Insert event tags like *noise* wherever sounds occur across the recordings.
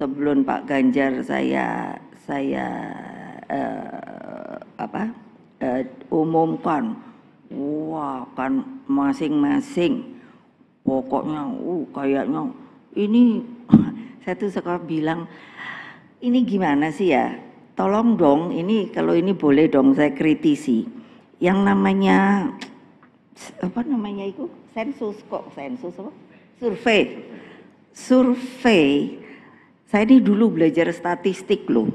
sebelum Pak Ganjar saya saya uh, apa uh, umumkan wah kan masing-masing pokoknya uh kayaknya ini *laughs* saya tuh suka bilang ini gimana sih ya tolong dong ini kalau ini boleh dong saya kritisi yang namanya apa namanya itu sensus kok sensus apa survei survei saya ini dulu belajar statistik loh,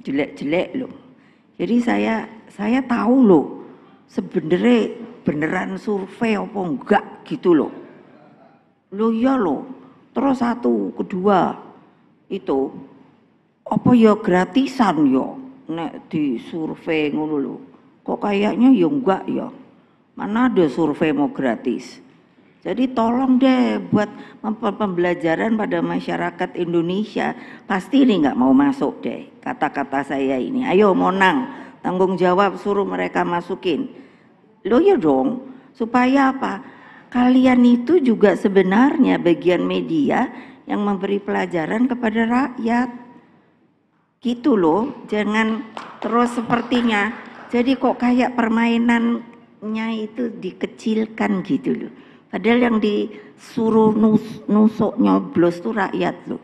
jelek-jelek loh. Jadi saya saya tahu loh, sebenarnya beneran survei apa enggak gitu loh. Lo ya loh, terus satu, kedua itu apa ya gratisan yo ya, nek di survei ngono lo. Kok kayaknya ya enggak ya. Mana ada survei mau gratis? Jadi tolong deh buat pembelajaran pada masyarakat Indonesia. Pasti ini nggak mau masuk deh kata-kata saya ini. Ayo monang, tanggung jawab suruh mereka masukin. Lo ya dong, supaya apa? Kalian itu juga sebenarnya bagian media yang memberi pelajaran kepada rakyat. Gitu loh, jangan terus sepertinya. Jadi kok kayak permainannya itu dikecilkan gitu loh Padahal yang disuruh nus, nusuk nyoblos tuh rakyat loh.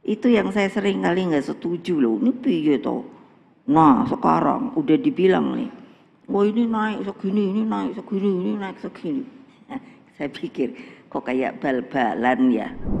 Itu yang saya sering kali nggak setuju loh. Ini piye toh? Nah sekarang udah dibilang nih, wah oh, ini naik segini, ini naik segini, ini naik segini. Nah, *laughs* saya pikir kok kayak bal-balan ya.